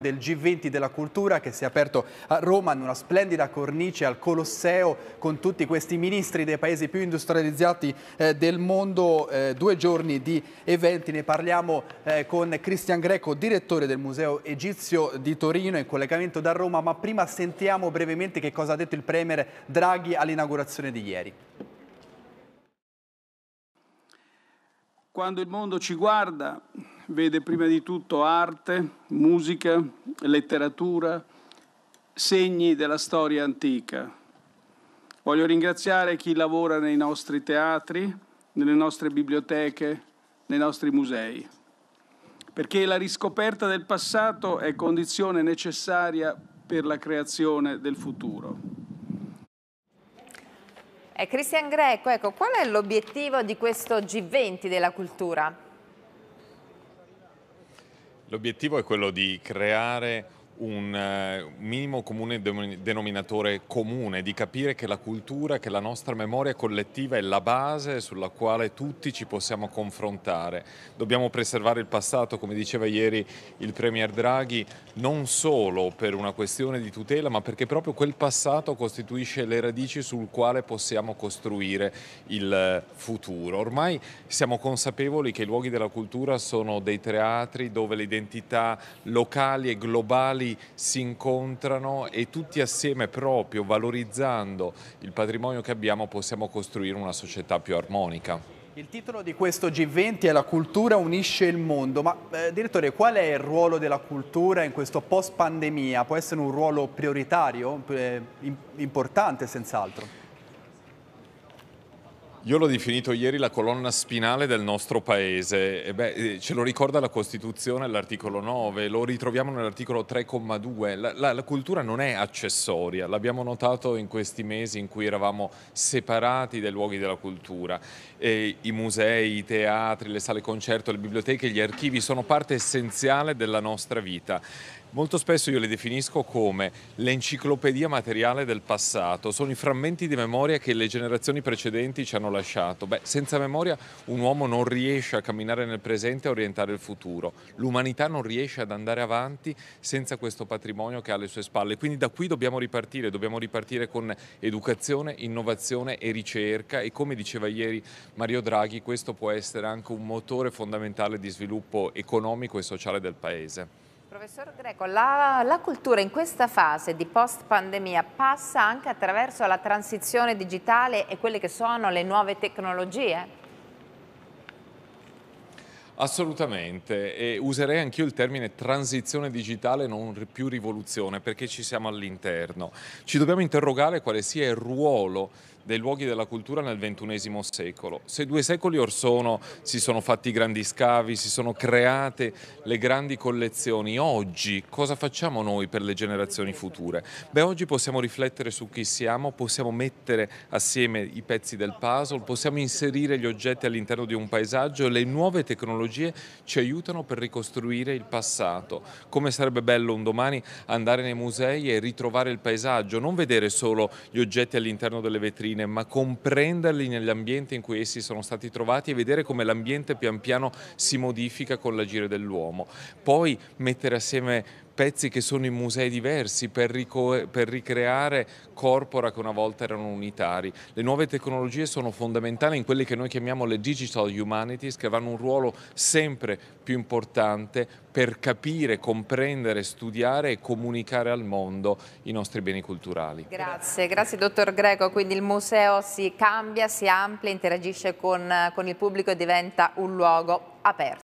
del G20 della cultura che si è aperto a Roma in una splendida cornice al Colosseo con tutti questi ministri dei paesi più industrializzati eh, del mondo, eh, due giorni di eventi, ne parliamo eh, con Cristian Greco, direttore del Museo Egizio di Torino in collegamento da Roma, ma prima sentiamo brevemente che cosa ha detto il Premier Draghi all'inaugurazione di ieri. Quando il mondo ci guarda vede prima di tutto arte, musica, letteratura, segni della storia antica. Voglio ringraziare chi lavora nei nostri teatri, nelle nostre biblioteche, nei nostri musei, perché la riscoperta del passato è condizione necessaria per la creazione del futuro. E eh, Christian Greco, ecco, qual è l'obiettivo di questo G20 della cultura? L'obiettivo è quello di creare un eh, minimo comune denominatore comune, di capire che la cultura, che la nostra memoria collettiva è la base sulla quale tutti ci possiamo confrontare. Dobbiamo preservare il passato, come diceva ieri il Premier Draghi, non solo per una questione di tutela, ma perché proprio quel passato costituisce le radici sul quale possiamo costruire il futuro. Ormai siamo consapevoli che i luoghi della cultura sono dei teatri dove le identità locali e globali si incontrano e tutti assieme proprio valorizzando il patrimonio che abbiamo possiamo costruire una società più armonica. Il titolo di questo G20 è La cultura unisce il mondo, ma eh, direttore qual è il ruolo della cultura in questo post pandemia? Può essere un ruolo prioritario, eh, importante senz'altro? Io l'ho definito ieri la colonna spinale del nostro paese, beh, eh, ce lo ricorda la Costituzione all'articolo 9, lo ritroviamo nell'articolo 3,2, la, la, la, cultura non è accessoria, l'abbiamo notato in questi mesi in cui eravamo separati dai luoghi della cultura, e i musei, i teatri, le sale concerto, le biblioteche, gli archivi sono parte essenziale della nostra vita Molto spesso io le definisco come l'enciclopedia materiale del passato, sono i frammenti di memoria che le generazioni precedenti ci hanno lasciato. Beh, senza memoria un uomo non riesce a camminare nel presente e orientare il futuro, l'umanità non riesce ad andare avanti senza questo patrimonio che ha alle sue spalle. Quindi da qui dobbiamo ripartire, dobbiamo ripartire con educazione, innovazione e ricerca e come diceva ieri Mario Draghi questo può essere anche un motore fondamentale di sviluppo economico e sociale del Paese. Professor Greco, la, la, cultura in questa fase di post-pandemia passa anche attraverso la transizione digitale e quelle che sono le nuove tecnologie? Assolutamente, e userei anch'io il termine transizione digitale, non più rivoluzione, perché ci siamo all'interno. Ci dobbiamo interrogare quale sia il ruolo dei luoghi della cultura nel XXI secolo. Se due secoli or sono si sono fatti grandi scavi, si sono create le grandi collezioni, oggi cosa facciamo noi per le generazioni future? Beh, oggi possiamo riflettere su chi siamo, possiamo mettere assieme i pezzi del puzzle, possiamo inserire gli oggetti all'interno di un paesaggio e le nuove tecnologie ci aiutano per ricostruire il passato. Come sarebbe bello un domani andare nei musei e ritrovare il paesaggio, non vedere solo gli oggetti all'interno delle vetrine, origine, ma comprenderli nell'ambiente in cui essi sono stati trovati e vedere come l'ambiente pian piano si modifica con l'agire dell'uomo. Poi mettere assieme pezzi che sono in musei diversi per, per ricreare corpora che una volta erano unitari. Le nuove tecnologie sono fondamentali in quelle che noi chiamiamo le digital humanities che avranno un ruolo sempre più importante per capire, comprendere, studiare e comunicare al mondo i nostri beni culturali. Grazie, grazie dottor Greco. Quindi il museo si cambia, si amplia, interagisce con, con il pubblico e diventa un luogo aperto.